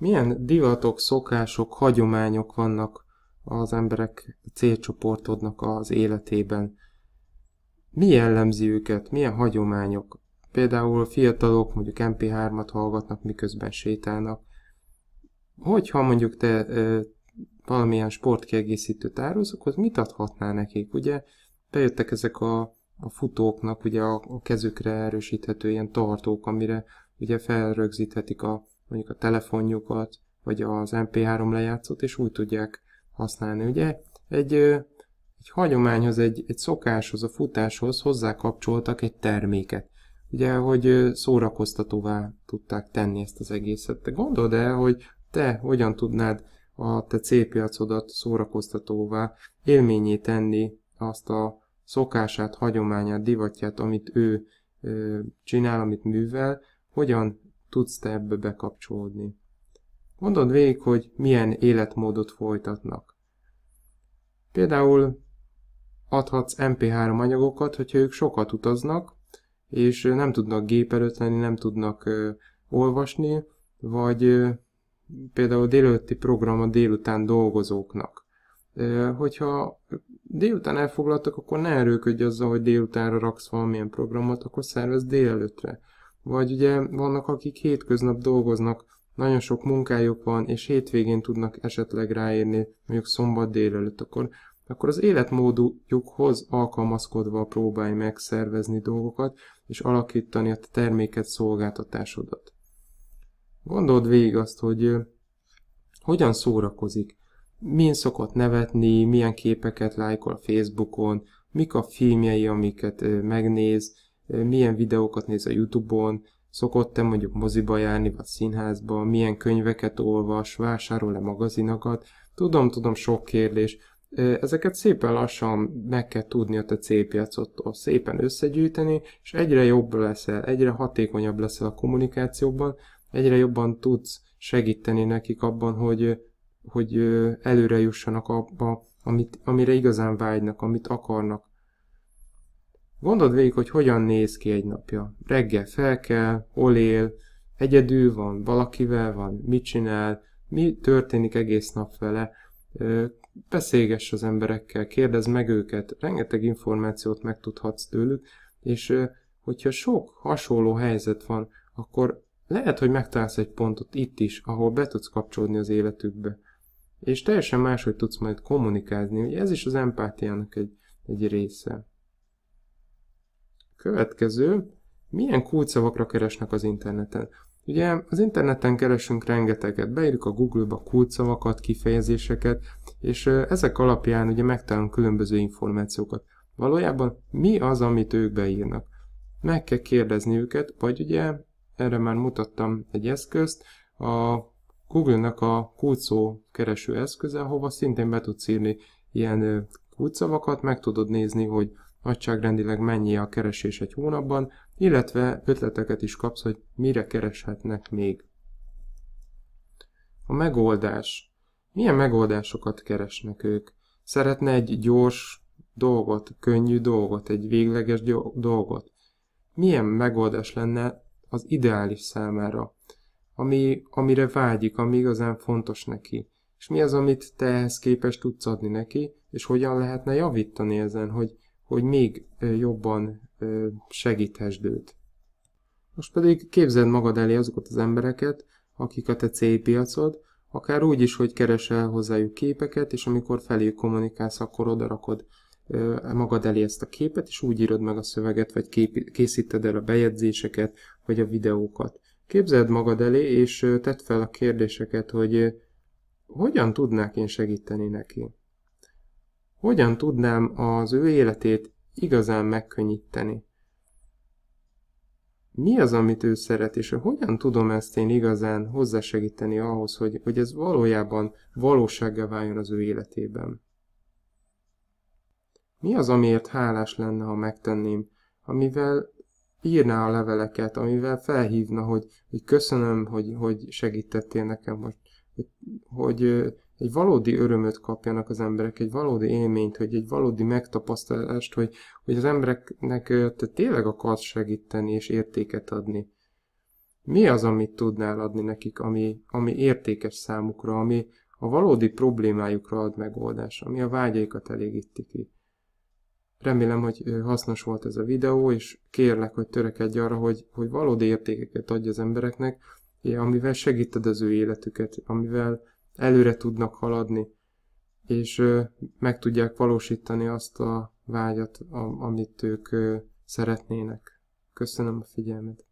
Milyen divatok, szokások, hagyományok vannak az emberek célcsoportodnak az életében? Mi jellemzi őket? Milyen hagyományok? Például fiatalok mondjuk MP3-at hallgatnak, miközben sétálnak. Hogyha mondjuk te ö, valamilyen sportkiegészítőt árulsz, mit adhatnál nekik? Ugye bejöttek ezek a, a futóknak ugye a, a kezükre erősíthető ilyen tartók, amire ugye felrögzíthetik a, mondjuk a telefonjukat, vagy az MP3 lejátszót, és úgy tudják használni. Ugye egy, egy hagyományhoz, egy, egy szokáshoz, a futáshoz hozzákapcsoltak egy terméket. Ugye, hogy szórakoztatóvá tudták tenni ezt az egészet. Te gondold el, hogy te hogyan tudnád a te célpiacodat szórakoztatóvá élményé tenni azt a szokását, hagyományát, divatját, amit ő ö, csinál, amit művel, hogyan tudsz te ebbe bekapcsolódni. Gondold végig, hogy milyen életmódot folytatnak. Például adhatsz MP3 anyagokat, hogyha ők sokat utaznak, és nem tudnak gép előtt lenni, nem tudnak ö, olvasni, vagy ö, például délőtti program a délután dolgozóknak. Ö, hogyha délután elfoglaltak, akkor ne erőködj azzal, hogy délutánra raksz valamilyen programot, akkor szervez délelőttre. Vagy ugye vannak, akik hétköznap dolgoznak, nagyon sok munkájuk van, és hétvégén tudnak esetleg ráérni, mondjuk szombat délelőtt, akkor, akkor az életmódjukhoz alkalmazkodva próbálj megszervezni dolgokat, és alakítani a terméket, szolgáltatásodat. Gondold végig azt, hogy hogyan szórakozik, milyen szokott nevetni, milyen képeket lájkol Facebookon, mik a filmjei, amiket megnéz, milyen videókat néz a Youtube-on, szokott-e mondjuk moziba járni, vagy színházba, milyen könyveket olvas, vásárol-e magazinokat, tudom, tudom, sok kérdés, Ezeket szépen lassan meg kell tudni a te szépen összegyűjteni, és egyre jobb leszel, egyre hatékonyabb leszel a kommunikációban, egyre jobban tudsz segíteni nekik abban, hogy, hogy előre jussanak abba, amit, amire igazán vágynak, amit akarnak. Gondold végig, hogy hogyan néz ki egy napja. Reggel fel kell, hol él, egyedül van, valakivel van, mit csinál, mi történik egész nap vele. Beszélgess az emberekkel, kérdezz meg őket, rengeteg információt megtudhatsz tőlük, és hogyha sok hasonló helyzet van, akkor lehet, hogy megtalálsz egy pontot itt is, ahol be tudsz kapcsolódni az életükbe. És teljesen máshogy tudsz majd kommunikálni, ugye ez is az empátiának egy, egy része. Következő, milyen kulcsszavakra keresnek az interneten? Ugye az interneten keresünk rengeteget, beírjuk a Google-ba kulcsszavakat, kifejezéseket, és ezek alapján ugye megtalálunk különböző információkat. Valójában mi az, amit ők beírnak? Meg kell kérdezni őket, vagy ugye erre már mutattam egy eszközt, a Google-nak a kulcsszó kereső eszköze, hova szintén be tudsz írni ilyen kulcsszavakat, meg tudod nézni, hogy nagyságrendileg mennyi a keresés egy hónapban, illetve ötleteket is kapsz, hogy mire kereshetnek még. A megoldás. Milyen megoldásokat keresnek ők? Szeretne egy gyors dolgot, könnyű dolgot, egy végleges dolgot? Milyen megoldás lenne az ideális számára, ami, amire vágyik, ami igazán fontos neki? És mi az, amit te ehhez képes tudsz adni neki, és hogyan lehetne javítani ezen, hogy hogy még jobban segíthesd őt. Most pedig képzeld magad elé azokat az embereket, akik a te célpiacod, akár úgy is, hogy keresel hozzájuk képeket, és amikor felé kommunikálsz, akkor odarakod magad elé ezt a képet, és úgy írod meg a szöveget, vagy kép- készíted el a bejegyzéseket, vagy a videókat. Képzeld magad elé, és tedd fel a kérdéseket, hogy hogyan tudnák én segíteni neki. Hogyan tudnám az ő életét igazán megkönnyíteni? Mi az, amit ő szeret, és hogyan tudom ezt én igazán hozzásegíteni ahhoz, hogy, hogy ez valójában valósággá váljon az ő életében? Mi az, amiért hálás lenne, ha megtenném, amivel írná a leveleket, amivel felhívna, hogy, hogy köszönöm, hogy, hogy segítettél nekem most, hogy, hogy egy valódi örömöt kapjanak az emberek, egy valódi élményt, hogy egy valódi megtapasztalást, hogy, hogy az embereknek te tényleg akarsz segíteni és értéket adni. Mi az, amit tudnál adni nekik, ami, ami értékes számukra, ami a valódi problémájukra ad megoldás, ami a vágyaikat elégíti ki. Remélem, hogy hasznos volt ez a videó, és kérlek, hogy törekedj arra, hogy, hogy valódi értékeket adj az embereknek, amivel segíted az ő életüket, amivel előre tudnak haladni, és meg tudják valósítani azt a vágyat, amit ők szeretnének. Köszönöm a figyelmet!